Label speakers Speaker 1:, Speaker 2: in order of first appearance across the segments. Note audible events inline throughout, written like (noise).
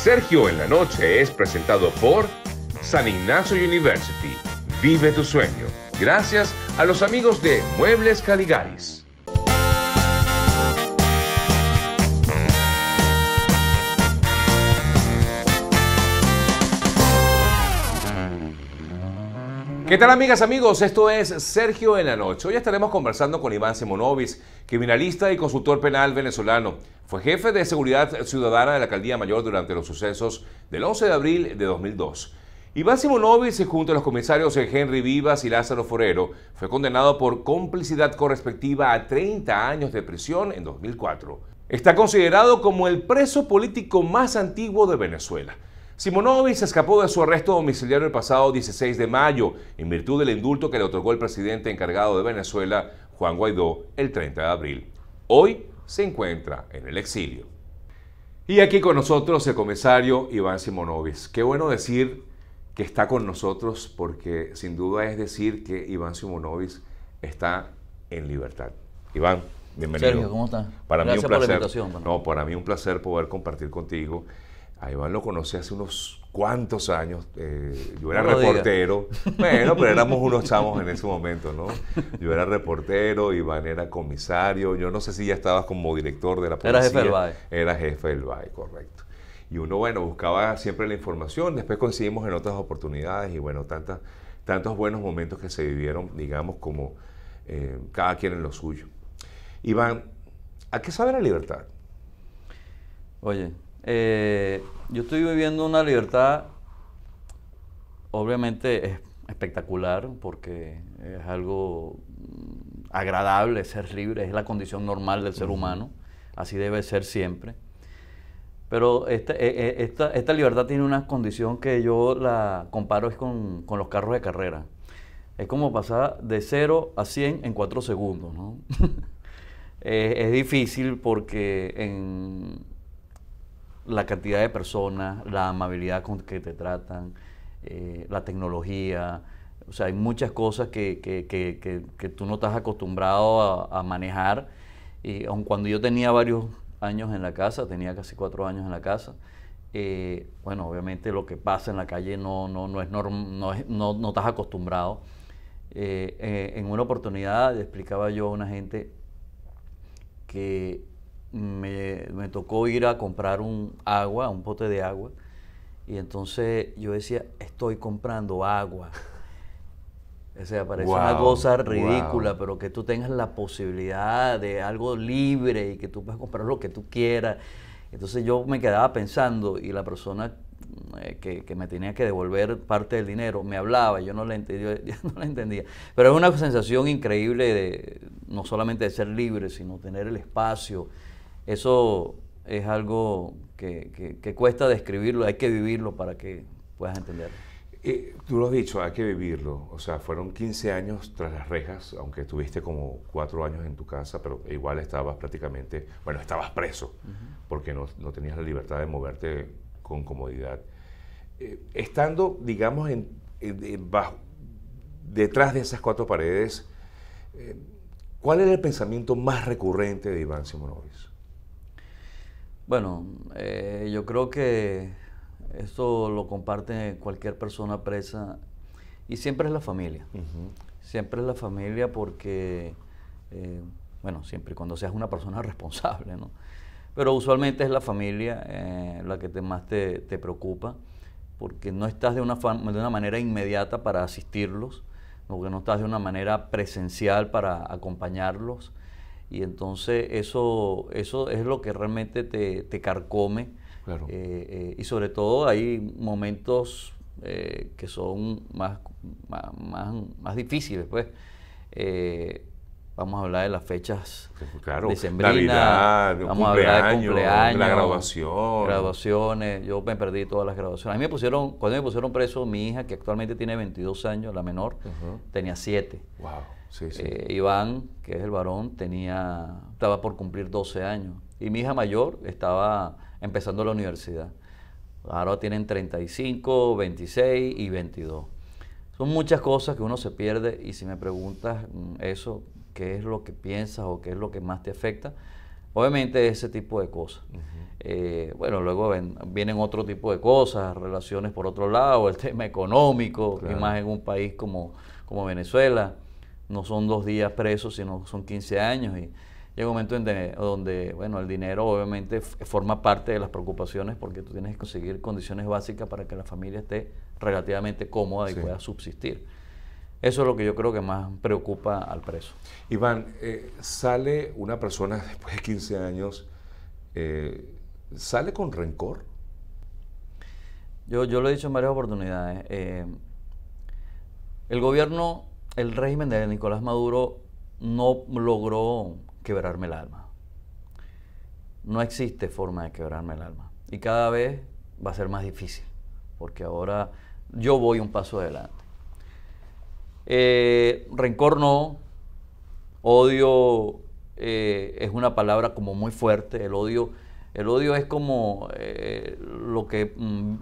Speaker 1: Sergio en la Noche es presentado por San Ignacio University. Vive tu sueño. Gracias a los amigos de Muebles Caligaris. ¿Qué tal amigas, amigos? Esto es Sergio en la noche. Hoy estaremos conversando con Iván Simonovis, criminalista y consultor penal venezolano. Fue jefe de seguridad ciudadana de la Alcaldía Mayor durante los sucesos del 11 de abril de 2002. Iván Simonovic, junto a los comisarios Henry Vivas y Lázaro Forero, fue condenado por complicidad correspectiva a 30 años de prisión en 2004. Está considerado como el preso político más antiguo de Venezuela. Simonovic escapó de su arresto domiciliario el pasado 16 de mayo, en virtud del indulto que le otorgó el presidente encargado de Venezuela, Juan Guaidó, el 30 de abril. Hoy se encuentra en el exilio. Y aquí con nosotros el comisario Iván Simonovic. Qué bueno decir que está con nosotros porque sin duda es decir que Iván Simonovic está en libertad. Iván, bienvenido. Sergio, ¿cómo estás? Para mí no, para mí un placer poder compartir contigo a Iván lo conocí hace unos cuantos años. Eh, yo era reportero. (laughs) Bueno, pero éramos unos chamos en ese momento, ¿no? Yo era reportero, Iván era comisario. Yo no sé si ya estabas como director de la policía. Era jefe del BAE. Era jefe del correcto. Y uno, bueno, buscaba siempre la información. Después coincidimos en otras oportunidades y, bueno, tantas, tantos buenos momentos que se vivieron, digamos, como eh, cada quien en lo suyo. Iván, ¿a qué sabe la libertad? Oye, eh,
Speaker 2: yo estoy viviendo una libertad, obviamente es espectacular, porque es algo mm, agradable ser libre, es la condición normal del ser humano, así debe ser siempre. Pero este, e, e, esta, libertad tiene una condición que yo la comparo con, los carros de carrera. Es como pasar de 0 a 100 en 4 segundos, (laughs) eh, es difícil porque en, la cantidad de personas, la amabilidad con que te tratan, eh, la tecnología. O sea, hay muchas cosas que, tú no estás acostumbrado a, manejar. Y aun cuando yo tenía varios años en la casa, tenía casi cuatro años en la casa, eh, bueno, obviamente lo que pasa en la calle no, no, no, es, no, estás acostumbrado. Eh, en una oportunidad explicaba yo a una gente que me, tocó ir a comprar un agua, un pote de agua, y entonces yo decía, estoy comprando agua. O sea, parece una cosa ridícula, pero que tú tengas la posibilidad de algo libre y que tú puedas comprar lo que tú quieras. Entonces yo me quedaba pensando y la persona eh, que, me tenía que devolver parte del dinero me hablaba, yo no la entendía, (laughs) no entendía. Pero es una sensación increíble de no solamente de ser libre, sino tener el espacio, eso es algo que, cuesta
Speaker 1: describirlo, hay que vivirlo para que puedas entenderlo. tú lo has dicho, hay que vivirlo. O sea, fueron 15 años tras las rejas, aunque estuviste como 4 años en tu casa, pero igual estabas prácticamente, bueno, estabas preso, porque no, tenías la libertad de moverte con comodidad. Eh, estando, digamos, en, bajo, detrás de esas cuatro paredes, eh, ¿cuál era el pensamiento más recurrente de Iván Simonovic? Bueno, eh, yo creo
Speaker 2: que esto lo comparte cualquier persona presa y siempre es la familia. Siempre es la familia porque, eh, bueno, siempre cuando seas una persona (laughs) responsable, ¿no? Pero usualmente es la familia eh, la que más te, preocupa porque no estás de una, de una manera inmediata para asistirlos, porque no estás de una manera presencial para acompañarlos y entonces eso, eso es lo que realmente te, carcome. Eh, eh, y sobre todo hay momentos eh, que son más, más, difíciles, pues. Vamos a hablar de las fechas claro, vamos a hablar de cumpleaños, la graduación. Graduaciones, yo me perdí todas las graduaciones. A mí me pusieron, cuando me pusieron preso, mi hija, que actualmente tiene 22 años, la menor, tenía 7. Wow. Sí, sí. Eh, Iván, que es el varón, tenía, estaba por cumplir 12 años. Y mi hija mayor estaba empezando la universidad. Ahora tienen 35, 26 y 22. Son muchas cosas que uno se pierde y si me preguntas mm, eso, qué es lo que piensas o qué es lo que más te afecta. Obviamente ese tipo de cosas. Eh, bueno, luego vienen otro tipo de cosas, relaciones por otro lado, el (laughs) tema económico, y más en un país como, como Venezuela. No son dos días presos, sino son 15 años. Y llega un momento en donde, bueno, el dinero obviamente forma parte de las preocupaciones porque tú tienes que conseguir condiciones básicas para que la familia esté relativamente cómoda y pueda subsistir.
Speaker 1: Eso es lo que yo creo que más preocupa al preso. Iván, eh, sale una persona después de 15 años, eh, ¿sale con rencor?
Speaker 2: Yo, yo, lo he dicho en varias oportunidades. Eh, el gobierno, el régimen de Nicolás Maduro no logró quebrarme el alma. No existe forma de quebrarme el alma. Y cada vez va a ser más difícil, porque ahora yo voy un paso adelante. Eh, rencor no, odio eh, es una palabra como muy fuerte, el odio, el odio es como eh, lo que... Mm,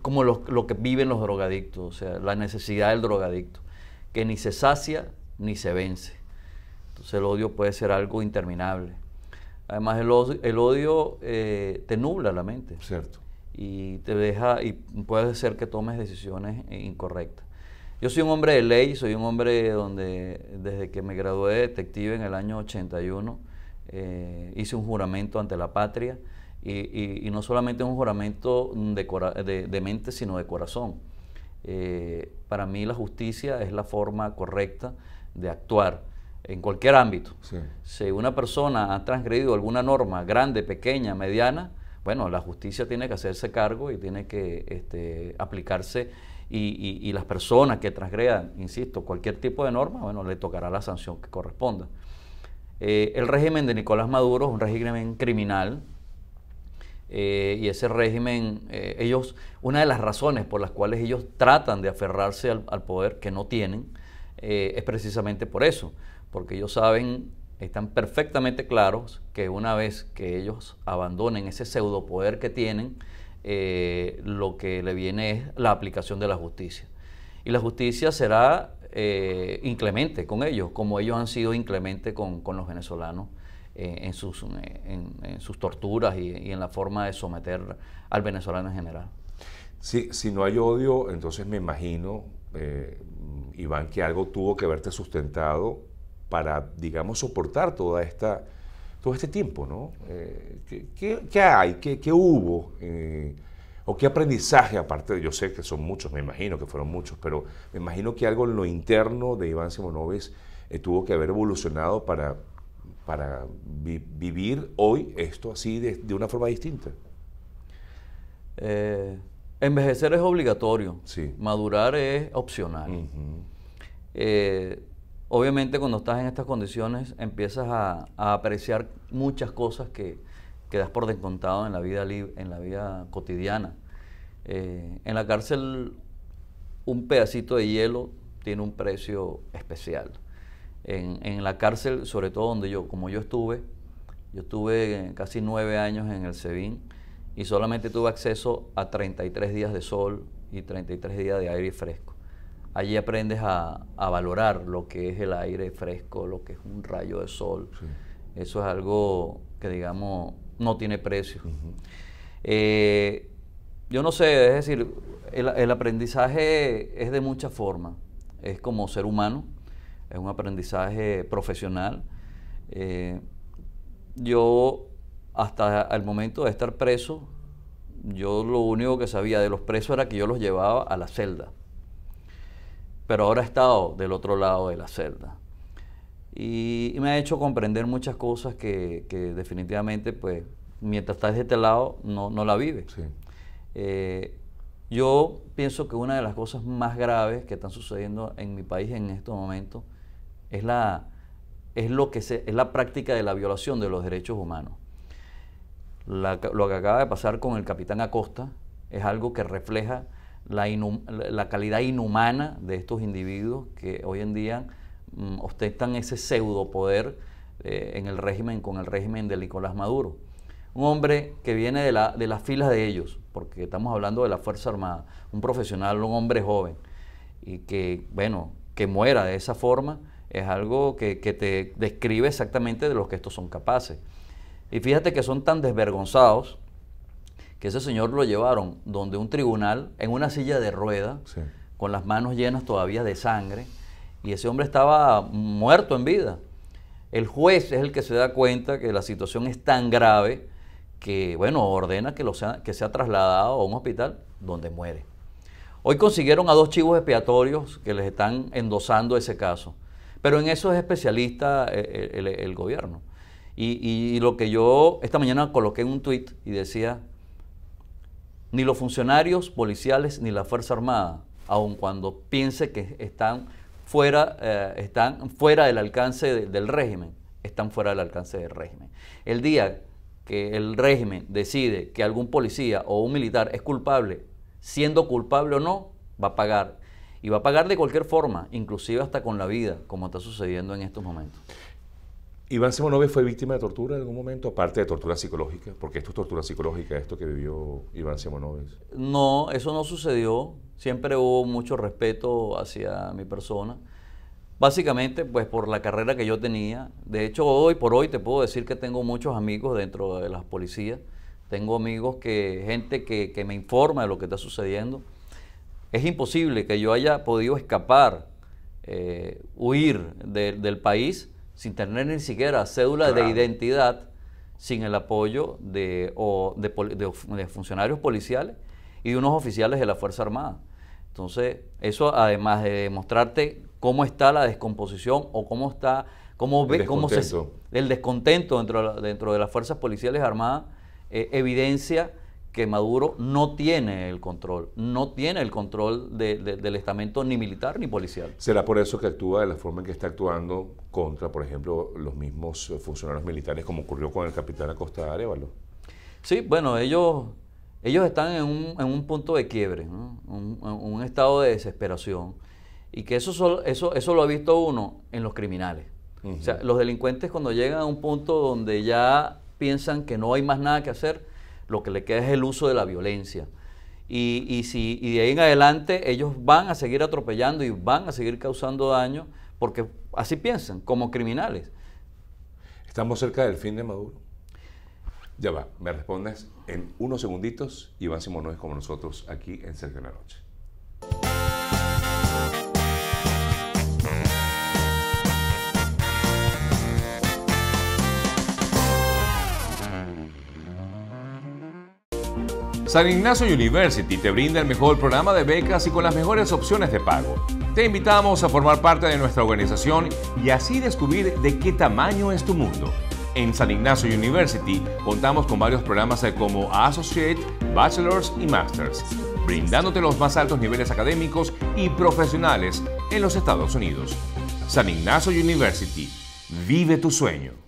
Speaker 2: como lo, que viven los drogadictos, o sea, la necesidad del drogadicto, que ni se sacia ni se vence. Entonces el odio puede ser algo interminable. Además el, odio, te nubla la mente. Cierto. Y te deja, y puede ser que tomes decisiones incorrectas. Yo soy un hombre de ley, soy un hombre donde desde que me gradué de detective en el año 81 eh, hice un juramento ante la patria y, no solamente un juramento de, mente sino de corazón. Eh, para mí la justicia es la forma correcta de actuar en cualquier ámbito. Si una persona ha transgredido alguna norma, grande, pequeña, mediana, bueno, la justicia tiene que hacerse cargo y tiene que este, aplicarse y, las personas que transgredan, insisto, cualquier tipo de norma, bueno, le tocará la sanción que corresponda. Eh, el régimen de Nicolás Maduro es un régimen criminal eh, y ese régimen, eh, ellos, una de las razones por las cuales ellos tratan de aferrarse al, poder que no tienen es precisamente por eso, porque ellos saben, están perfectamente claros que una vez que ellos abandonen ese pseudo poder que tienen, eh, lo que le viene es la aplicación de la justicia. Y la justicia será eh, inclemente con ellos, como ellos han sido inclemente con, los venezolanos eh, en, sus, en, sus torturas y, en la forma de someter al venezolano
Speaker 1: en general. si no hay odio, entonces me imagino, Iván, que algo tuvo que haberte sustentado para, digamos, soportar toda esta todo este tiempo, ¿no? Eh, ¿qué, hay? ¿Qué, hubo? Eh, ¿O qué aprendizaje, aparte de, yo sé que son muchos, me imagino que fueron muchos, pero me imagino que algo en lo interno de Iván Simonovic eh, tuvo que haber evolucionado para, para vivir hoy esto así de, una forma distinta.
Speaker 2: envejecer es obligatorio, madurar es opcional obviamente cuando estás en estas condiciones empiezas a, apreciar muchas cosas que, das por descontado en la vida, en la vida cotidiana. Eh, en la cárcel un pedacito de hielo tiene un precio especial. En, la cárcel, sobre todo donde yo, como yo estuve, yo estuve casi nueve años en el SEBIN y solamente tuve acceso a 33 días de sol y 33 días de aire fresco. Allí aprendes a, valorar lo que es el aire fresco, lo que es un rayo de sol. Eso es algo que, digamos, no tiene precio. Eh, yo no sé, es decir, el, aprendizaje es de mucha forma. Es como ser humano, es un aprendizaje profesional. Eh, yo, hasta el momento de estar preso, yo lo único que sabía de los presos era que yo los llevaba a la celda pero ahora he estado del otro lado de la celda. Y, me ha hecho comprender muchas cosas que, definitivamente, pues, mientras estás de este lado, no, la vive. Sí. Eh, yo pienso que una de las cosas más graves que están sucediendo en mi país en estos momentos es la, es lo que es la práctica de la violación de los derechos humanos. lo que acaba de pasar con el capitán Acosta es algo que refleja la, calidad inhumana de estos individuos que hoy en día mm, ostentan ese pseudo poder eh, en el régimen, con el régimen de Nicolás Maduro. Un hombre que viene de, la, de las filas de ellos, porque estamos hablando de la Fuerza Armada, un profesional, un hombre joven, y que, bueno, que muera de esa forma, es algo que, que te describe exactamente de lo que estos son capaces. Y fíjate que son tan desvergonzados que ese señor lo llevaron donde un tribunal en una silla de rueda, con las manos llenas todavía de sangre, y ese hombre estaba muerto en vida. El juez es el que se da cuenta que la situación es tan grave que, bueno, ordena que, lo sea, que sea trasladado a un hospital donde muere. Hoy consiguieron a dos chivos expiatorios que les están endosando ese caso, pero en eso es especialista eh, el, gobierno. Y, lo que yo esta mañana coloqué en un tuit y decía, ni los funcionarios policiales ni la Fuerza Armada, aun cuando piense que están fuera, eh, están fuera del alcance del régimen, están fuera del alcance del régimen. El día que el régimen decide que algún policía o un militar es culpable, siendo culpable o no, va a pagar. Y va a pagar de cualquier forma, inclusive hasta con la vida, como está sucediendo en estos momentos.
Speaker 1: Iván Simonovic fue víctima de tortura en algún momento, aparte de tortura psicológica, porque esto es tortura psicológica, esto que vivió Iván Simonovic.
Speaker 2: No, eso no sucedió. Siempre hubo mucho respeto hacia mi persona. Básicamente, pues por la carrera que yo tenía. De hecho, hoy por hoy te puedo decir que tengo muchos amigos dentro de las policías. Tengo amigos que, gente que, me informa de lo que está sucediendo. Es imposible que yo haya podido escapar, eh, huir del país sin tener ni siquiera cédula de identidad, sin el apoyo de, o de, funcionarios policiales y de unos oficiales de la Fuerza Armada. Entonces, eso además de mostrarte cómo está la descomposición o cómo está, cómo ve, cómo se, el descontento dentro, dentro de las fuerzas policiales armadas, eh, evidencia que Maduro no tiene el control, no tiene el control del estamento ni militar ni policial.
Speaker 1: ¿Será por eso que actúa de la forma en que está actuando contra, por ejemplo, los mismos eh, funcionarios militares como ocurrió con el capitán Acosta Arevalo?
Speaker 2: Sí, bueno, ellos, ellos están en un, punto de quiebre, en un, estado de desesperación. Y que eso, eso, eso lo ha visto uno en los criminales. O sea, los delincuentes cuando llegan a un punto donde ya piensan que no hay más nada que hacer, lo que le queda es el uso de la violencia. Y, si, de ahí en adelante ellos van a seguir atropellando y van a seguir
Speaker 1: causando daño porque así piensan, como criminales. Estamos cerca del fin de Maduro. Ya va, me respondes en unos segunditos. Iván no es como nosotros aquí en Cerca de la Noche. San Ignacio University te brinda el mejor programa de becas y con las mejores opciones de pago. Te invitamos a formar parte de nuestra organización y así descubrir de qué tamaño es tu mundo. En San Ignacio University contamos con varios programas eh, como Associate, Bachelors y Masters, brindándote los más altos niveles académicos y profesionales en los Estados Unidos. San Ignacio University, vive tu sueño.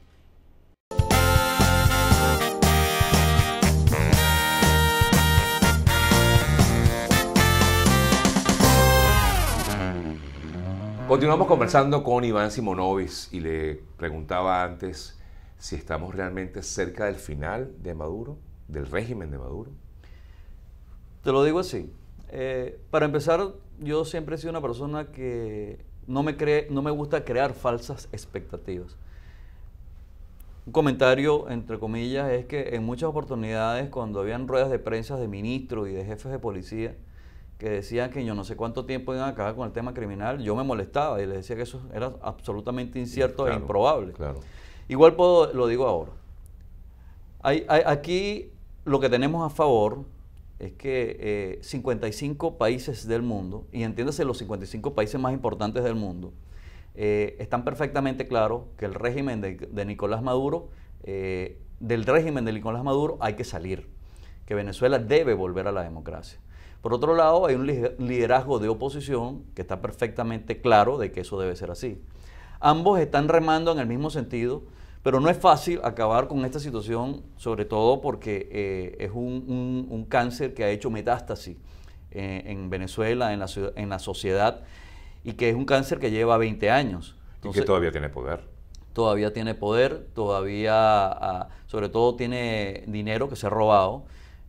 Speaker 1: Continuamos conversando con Iván Simonovic y le preguntaba antes si estamos realmente cerca del final de Maduro, del régimen de Maduro.
Speaker 2: Te lo digo así. Eh, para empezar, yo siempre he sido una persona que no me, cree, no me gusta crear falsas expectativas. Un comentario, entre comillas, es que en muchas oportunidades, cuando habían ruedas de prensa de ministros y de jefes de policía, que decían que yo no sé cuánto tiempo iban a acabar con el tema criminal, yo me molestaba y les decía que eso era absolutamente incierto e improbable. Igual puedo, lo digo ahora. Hay, aquí lo que tenemos a favor es que 55 eh, países del mundo, y entiéndase los 55 países más importantes del mundo, eh, están perfectamente claros que el régimen de, Nicolás Maduro, eh, del régimen de Nicolás Maduro hay que salir, que Venezuela debe volver a la democracia. Por otro lado, hay un liderazgo de oposición que está perfectamente claro de que eso debe ser así. Ambos están remando en el mismo sentido, pero no es fácil acabar con esta situación, sobre todo porque eh, es un, cáncer que ha hecho metástasis eh, en Venezuela, en la, sociedad, y que es un cáncer que lleva 20 años. y que todavía tiene poder. Todavía tiene poder, todavía, ah, sobre todo, tiene dinero que se ha robado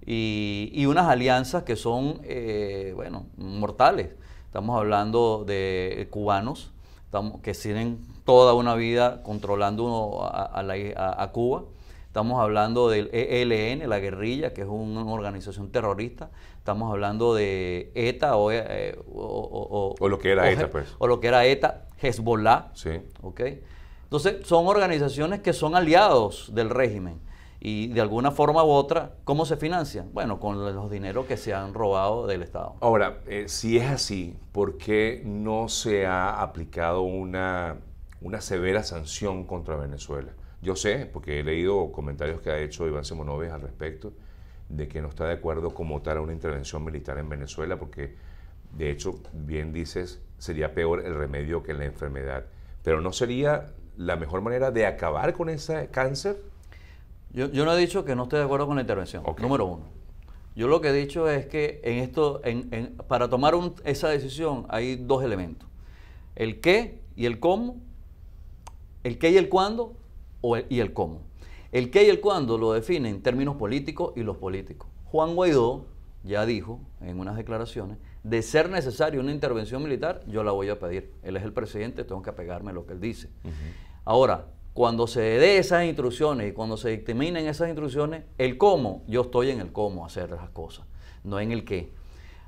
Speaker 2: y, unas alianzas que son, eh, bueno, mortales. Estamos hablando de cubanos que tienen toda una vida controlando a, a, Cuba. Estamos hablando del ELN, la guerrilla, que es una organización terrorista. Estamos hablando de ETA o... Eh, lo que era ETA, pues. O lo que era ETA, Hezbollah. Sí. Entonces, son organizaciones que son aliados del régimen y de alguna forma u otra, ¿cómo se financia? Bueno, con los dineros que se han robado del
Speaker 1: Estado. Ahora, eh, si es así, ¿por qué no se ha aplicado una, una severa sanción contra Venezuela? Yo sé, porque he leído comentarios que ha hecho Iván Semonoves al respecto, de que no está de acuerdo con votar a una intervención militar en Venezuela, porque de hecho, bien dices, sería peor el remedio que la enfermedad. Pero ¿no sería la mejor manera de acabar con ese cáncer? Yo, no he dicho que no estoy de acuerdo con la intervención, número uno. Yo lo que he dicho
Speaker 2: es que en esto, para tomar esa decisión hay dos elementos. El qué y el cómo. El qué y el cuándo y el cómo. El qué y el cuándo lo definen términos políticos y los políticos. Juan Guaidó ya dijo en unas declaraciones, de ser necesaria una intervención militar, yo la voy a pedir. Él es el presidente, tengo que apegarme a lo que él dice. Ahora, cuando se dé esas instrucciones y cuando se dictaminen esas instrucciones, el cómo, yo estoy en el cómo hacer las cosas, no en el qué.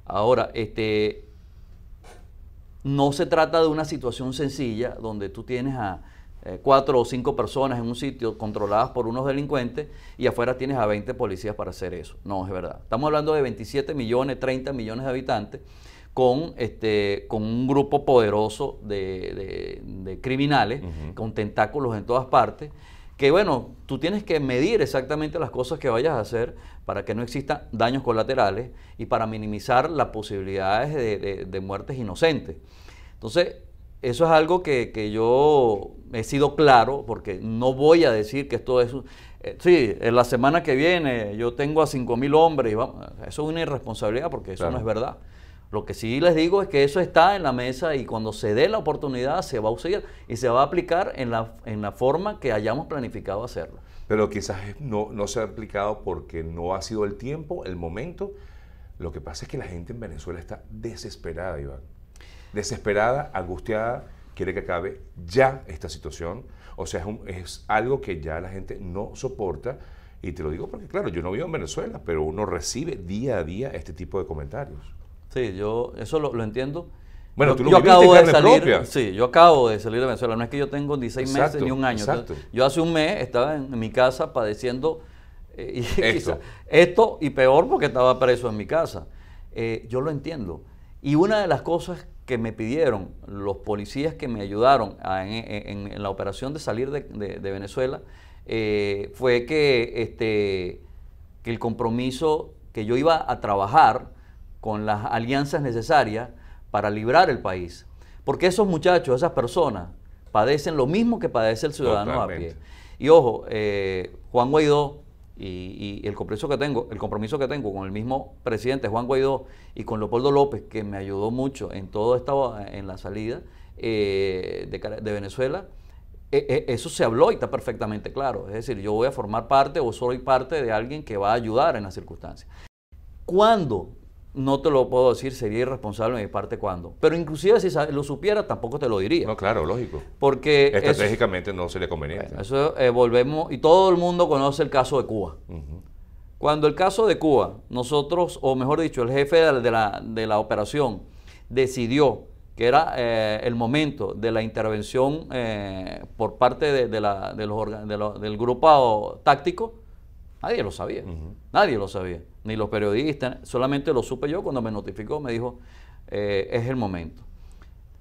Speaker 2: Ahora, este, no se trata de una situación sencilla donde tú tienes a eh, cuatro o cinco personas en un sitio controladas por unos delincuentes y afuera tienes a 20 policías para hacer eso. No, es verdad. Estamos hablando de 27 millones, 30 millones de habitantes con, este, con un grupo poderoso de, criminales, con tentáculos en todas partes, que bueno, tú tienes que medir exactamente las cosas que vayas a hacer para que no existan daños colaterales y para minimizar las posibilidades de, muertes inocentes. Entonces, eso es algo que, que, yo he sido claro, porque no voy a decir que esto es... Eh, sí, en la semana que viene yo tengo a 5.000 hombres, y vamos, eso es una irresponsabilidad porque eso no es verdad. Lo que sí les digo es que eso está en la mesa y cuando se dé la oportunidad se va a usar y se va a aplicar en la, en la forma que hayamos planificado hacerlo.
Speaker 1: Pero quizás no, no se ha aplicado porque no ha sido el tiempo, el momento. Lo que pasa es que la gente en Venezuela está desesperada, Iván. Desesperada, angustiada, quiere que acabe ya esta situación. O sea, es, es algo que ya la gente no soporta. Y te lo digo porque, claro, yo no vivo en Venezuela, pero uno recibe día a día este tipo de comentarios.
Speaker 2: Sí, yo eso lo, entiendo. Bueno, yo, tú lo acabo de salir, Sí, yo acabo de salir de Venezuela. No es que yo tengo 16 meses ni un año. yo hace un mes estaba en mi casa padeciendo eh, esto. y peor porque estaba preso en mi casa. Eh, yo lo entiendo. Y una de las cosas que me pidieron los policías que me ayudaron en, la operación de salir de, Venezuela eh, fue que, este, que el compromiso que yo iba a trabajar con las alianzas necesarias para librar el país. Porque esos muchachos, esas personas, padecen lo mismo que padece el ciudadano a pie. Y ojo, eh, Juan Guaidó y, el compromiso que tengo, el compromiso que tengo con el mismo presidente Juan Guaidó y con Leopoldo López, que me ayudó mucho en todo esta en la salida eh, de, Venezuela, e, e, eso se habló y está perfectamente claro. Es decir, yo voy a formar parte o soy parte de alguien que va a ayudar en las circunstancias. ¿Cuándo no te lo puedo decir, sería irresponsable de mi parte cuando. Pero inclusive si lo supiera, tampoco te
Speaker 1: lo diría. No, claro, lógico. Porque... Estratégicamente no sería conveniente. convenía
Speaker 2: eso eh, volvemos, y todo el mundo conoce el caso de Cuba. Cuando el caso de Cuba, nosotros, o mejor dicho, el jefe de la, de la operación decidió que era eh, el momento de la intervención eh, por parte de, la, de los, del grupo táctico, nadie lo sabía. Nadie lo sabía ni los periodistas, solamente lo supe yo cuando me notificó, me dijo, eh, es el momento.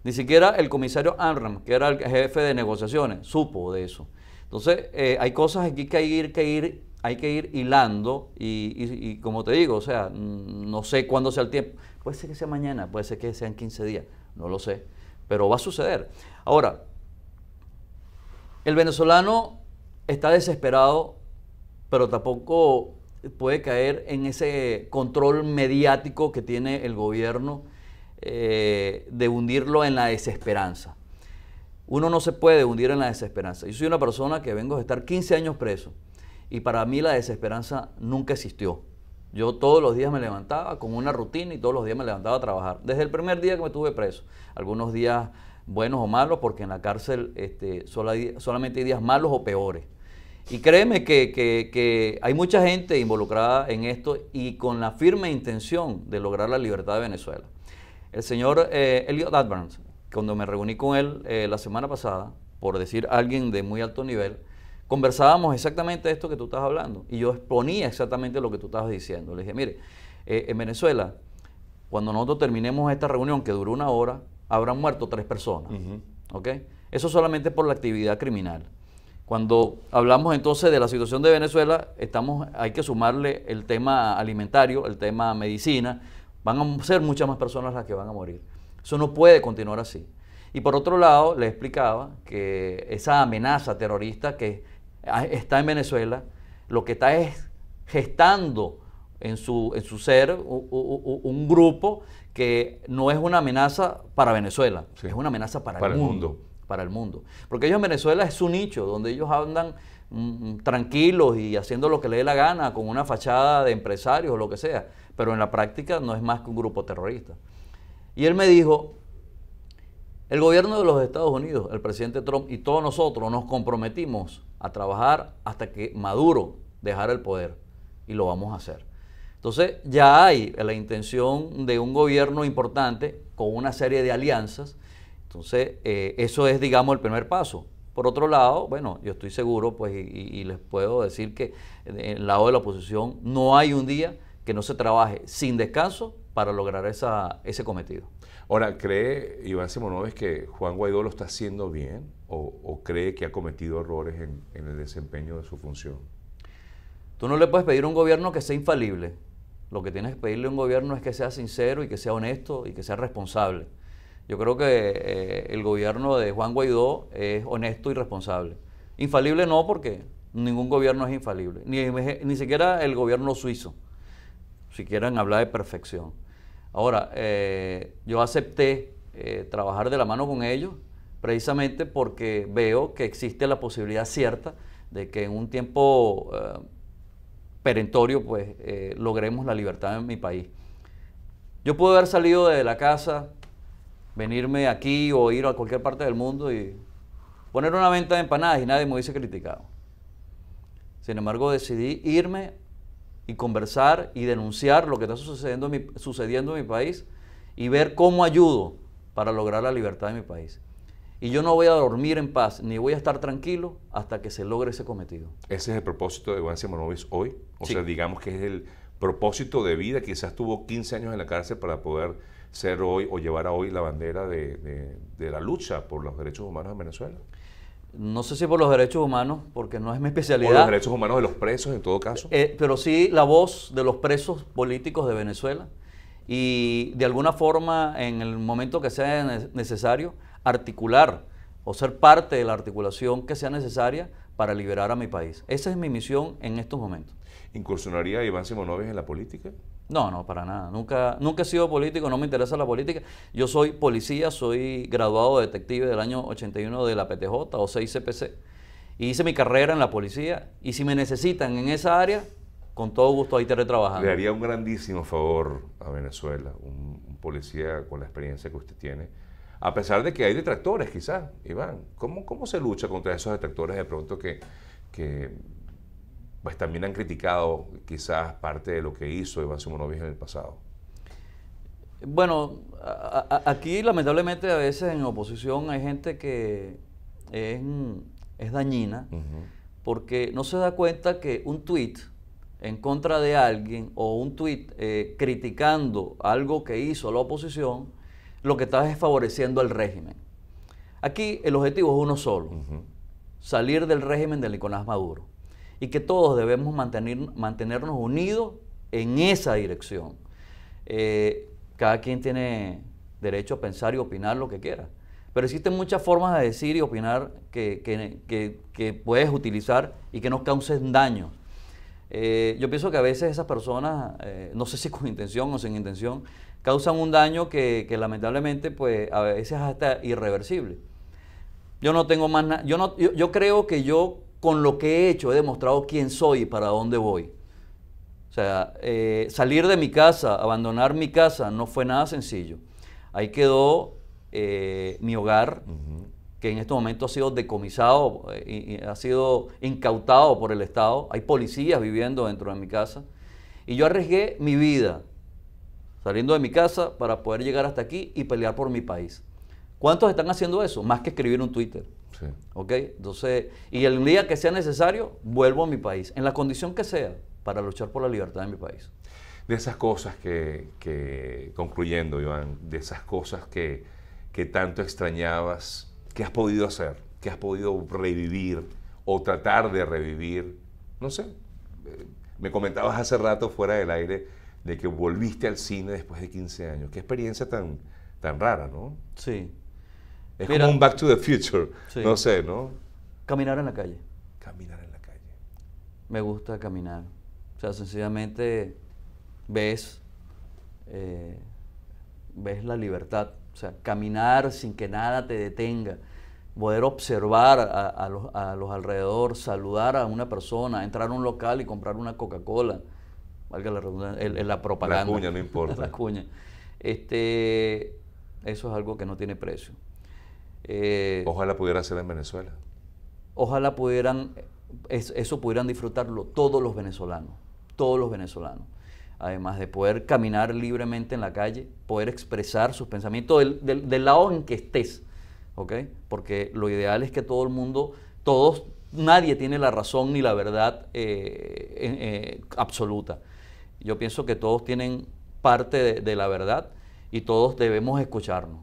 Speaker 2: Ni siquiera el comisario Anram, que era el jefe de negociaciones, supo de eso. Entonces, eh, hay cosas aquí que hay que ir, hay que ir hilando y, y como te digo, o sea, no sé cuándo sea el tiempo. Puede ser que sea mañana, puede ser que sean 15 días, no lo sé, pero va a suceder. Ahora, el venezolano está desesperado, pero tampoco puede caer en ese control mediático que tiene el gobierno eh, de hundirlo en la desesperanza. Uno no se puede hundir en la desesperanza. Yo soy una persona que vengo de estar 15 años preso y para mí la desesperanza nunca existió. Yo todos los días me levantaba con una rutina y todos los días me levantaba a trabajar. Desde el primer día que me tuve preso. Algunos días buenos o malos, porque en la cárcel este, solamente hay días malos o peores. Y créeme que, hay mucha gente involucrada en esto y con la firme intención de lograr la libertad de Venezuela. El señor eh, Elliot Advance, cuando me reuní con él eh, la semana pasada, por decir alguien de muy alto nivel, conversábamos exactamente esto que tú estás hablando y yo exponía exactamente lo que tú estabas diciendo. Le dije, mire, eh, en Venezuela, cuando nosotros terminemos esta reunión que duró una hora, habrán muerto tres personas. Eso solamente por la actividad criminal. Cuando hablamos entonces de la situación de Venezuela, estamos, hay que sumarle el tema alimentario, el tema medicina. Van a ser muchas más personas las que van a morir. Eso no puede continuar así. Y por otro lado, le explicaba que esa amenaza terrorista que está en Venezuela, lo que está es gestando en su, en su ser un, grupo que no es una amenaza para Venezuela, es una amenaza para, el mundo para el mundo. Porque ellos en Venezuela es su nicho, donde ellos andan mm, mm, tranquilos y haciendo lo que les dé la gana, con una fachada de empresarios o lo que sea, pero en la práctica no es más que un grupo terrorista. Y él me dijo, el gobierno de los Estados Unidos, el presidente Trump y todos nosotros nos comprometimos a trabajar hasta que Maduro dejara el poder y lo vamos a hacer. Entonces ya hay la intención de un gobierno importante con una serie de alianzas entonces, eh, eso es, digamos, el primer paso. Por otro lado, bueno, yo estoy seguro, pues, y, les puedo decir que eh, en el lado de la oposición no hay un día que no se trabaje sin descanso
Speaker 1: para lograr esa, ese cometido. Ahora, ¿cree Iván Simonoves que Juan Guaidó lo está haciendo bien o, cree que ha cometido errores en, en, el desempeño de su función? Tú no le puedes pedir a un gobierno que sea infalible. Lo que tienes que pedirle a un gobierno
Speaker 2: es que sea sincero y que sea honesto y que sea responsable. Yo creo que eh, el gobierno de Juan Guaidó es honesto y responsable. Infalible no, porque ningún gobierno es infalible, ni, ni siquiera el gobierno suizo, si quieren hablar de perfección. Ahora, eh, yo acepté eh, trabajar de la mano con ellos precisamente porque veo que existe la posibilidad cierta de que en un tiempo perentorio pues logremos la libertad en mi país. Yo pude haber salido de la casa venirme aquí o ir a cualquier parte del mundo y poner una venta de empanadas y nadie me hubiese criticado. Sin embargo, decidí irme y conversar y denunciar lo que está sucediendo en mi, sucediendo en mi país y ver cómo ayudo para lograr la libertad de mi país. Y yo no voy a dormir en paz, ni voy a estar tranquilo hasta que se logre ese cometido.
Speaker 1: Ese es el propósito de Juan Simonovic hoy. O sea, digamos que es el propósito de vida. Quizás tuvo 15 años en la cárcel para poder ser hoy o llevar hoy la bandera de, la lucha por los derechos humanos en Venezuela? no sé si por los derechos humanos, porque no es mi especialidad. los derechos
Speaker 2: humanos de los presos, en todo caso. Eh, pero sí la voz de los presos políticos de Venezuela y de alguna forma, en el momento que sea necesario, articular o ser parte de la articulación que sea necesaria para liberar a mi país. Esa es mi misión en estos momentos. ¿Incursionaría Iván Simonovic en la política? No, no, para nada. Nunca, nunca he sido político, no me interesa la política. Yo soy policía, soy graduado de detective del año 81 de la PTJ o 6 CPC. Y hice mi carrera en la policía. Y si me necesitan en esa área, con todo gusto ahí te trabajando. Le haría
Speaker 1: un grandísimo favor a Venezuela, un, policía con la experiencia que usted tiene. A pesar de que hay detractores, quizás, Iván. ¿Cómo, cómo se lucha contra esos detractores de pronto que, que pues también han criticado quizás parte de lo que hizo Iván Simonovich en el pasado.
Speaker 2: Bueno, aquí lamentablemente a veces en oposición hay gente que es, dañina porque no se da cuenta que un tweet en contra de alguien o un tuit eh, criticando algo que hizo la oposición, lo que está es favoreciendo al régimen. Aquí el objetivo es uno solo, salir del régimen de Nicolás Maduro y que todos debemos mantener, mantenernos unidos en esa dirección. Eh, cada quien tiene derecho a pensar y opinar lo que quiera, pero existen muchas formas de decir y opinar que, puedes utilizar y que no causen daño. Eh, yo pienso que a veces esas personas, eh, no sé si con intención o sin intención, causan un daño que, lamentablemente pues a veces es hasta irreversible. Yo no tengo más yo, no, yo creo que yo con lo que he hecho he demostrado quién soy y para dónde voy. O sea, eh, salir de mi casa, abandonar mi casa, no fue nada sencillo. Ahí quedó eh, mi hogar, que en este momento ha sido decomisado, eh, y ha sido incautado por el Estado. Hay policías viviendo dentro de mi casa. Y yo arriesgué mi vida saliendo de mi casa para poder llegar hasta aquí y pelear por mi país. ¿Cuántos están haciendo eso? Más que escribir un Twitter. Sí. ¿Ok? Entonces, y el día que sea necesario, vuelvo a mi país, en la condición que sea,
Speaker 1: para luchar por la libertad de mi país. De esas cosas que, concluyendo, Iván, de esas cosas que, que tanto extrañabas, ¿qué has podido hacer? ¿Qué has podido revivir o tratar de revivir? No sé. Eh, me comentabas hace rato fuera del aire de que volviste al cine después de 15 años. Qué experiencia tan, tan rara, ¿no? Sí. Es como un Back to the Future, no sé, ¿no? Caminar en la calle. Caminar en la calle.
Speaker 2: Me gusta caminar. O sea, sencillamente ves, eh, ves la libertad. O sea, caminar sin que nada te detenga poder observar a, los, a, alrededor, saludar a una persona, entrar a un local y comprar una Coca-Cola, valga la redundancia, el, la propaganda. cuña, no importa. (laughs) la cuña. Este, eso es algo que no tiene precio. Eh, ojalá pudiera ser en Venezuela. Ojalá pudieran, eso pudieran disfrutarlo todos los venezolanos, todos los venezolanos. Además de poder caminar libremente en la calle, poder expresar sus pensamientos del, lado en que estés, ¿ok? Porque lo ideal es que todo el mundo, todos, nadie tiene la razón ni la verdad eh, eh, absoluta. Yo pienso que todos tienen parte de la verdad y todos debemos escucharnos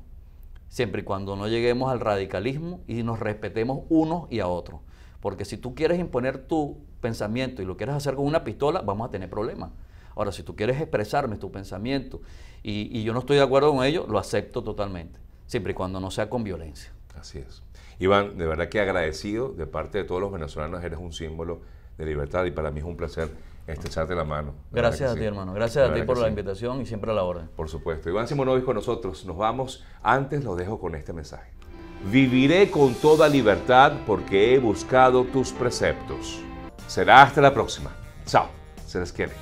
Speaker 2: siempre y cuando no lleguemos al radicalismo y nos respetemos unos y a otros. Porque si tú quieres imponer tu pensamiento y lo quieres hacer con una pistola, vamos a tener problemas. Ahora, si tú quieres expresarme tu pensamiento
Speaker 1: y, yo no estoy de acuerdo con ello, lo acepto totalmente, siempre y cuando no sea con violencia. Así es. Iván, de verdad que agradecido de parte de todos los venezolanos, eres un símbolo de libertad y para mí es un placer este, la mano. Gracias a ti, hermano. Gracias a ti por la invitación y siempre a la orden. Por supuesto. Iván Simonovic con nosotros. Nos vamos. Antes lo dejo con este mensaje. Viviré con toda libertad porque he buscado tus preceptos. Será hasta la próxima. Chao. Se les quiere.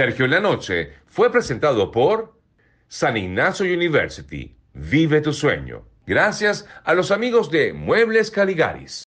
Speaker 1: Sergio en la Noche fue presentado por San Ignacio University. Vive tu sueño. Gracias a los amigos de Muebles Caligaris.